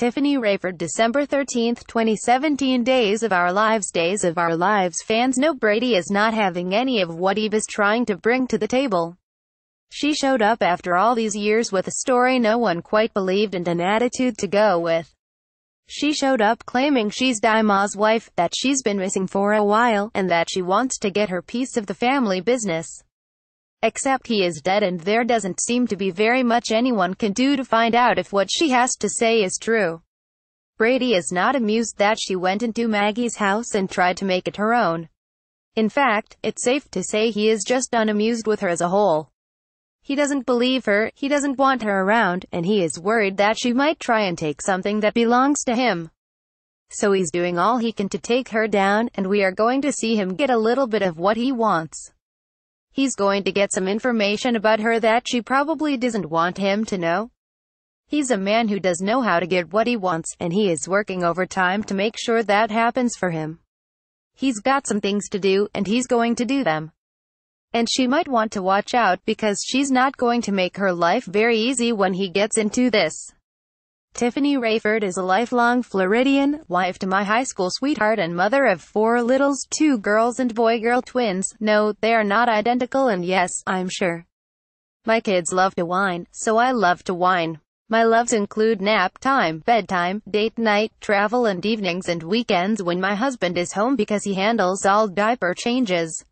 Tiffany Rayford December 13, 2017 Days of Our Lives Days of Our Lives fans know Brady is not having any of what Eve is trying to bring to the table. She showed up after all these years with a story no one quite believed and an attitude to go with. She showed up claiming she's Dima's wife, that she's been missing for a while, and that she wants to get her piece of the family business. Except he is dead and there doesn't seem to be very much anyone can do to find out if what she has to say is true. Brady is not amused that she went into Maggie's house and tried to make it her own. In fact, it's safe to say he is just unamused with her as a whole. He doesn't believe her, he doesn't want her around, and he is worried that she might try and take something that belongs to him. So he's doing all he can to take her down, and we are going to see him get a little bit of what he wants. He's going to get some information about her that she probably doesn't want him to know. He's a man who does know how to get what he wants, and he is working overtime to make sure that happens for him. He's got some things to do, and he's going to do them. And she might want to watch out because she's not going to make her life very easy when he gets into this. Tiffany Rayford is a lifelong Floridian, wife to my high school sweetheart and mother of four littles, two girls and boy-girl twins. No, they are not identical and yes, I'm sure. My kids love to whine, so I love to whine. My loves include nap time, bedtime, date night, travel and evenings and weekends when my husband is home because he handles all diaper changes.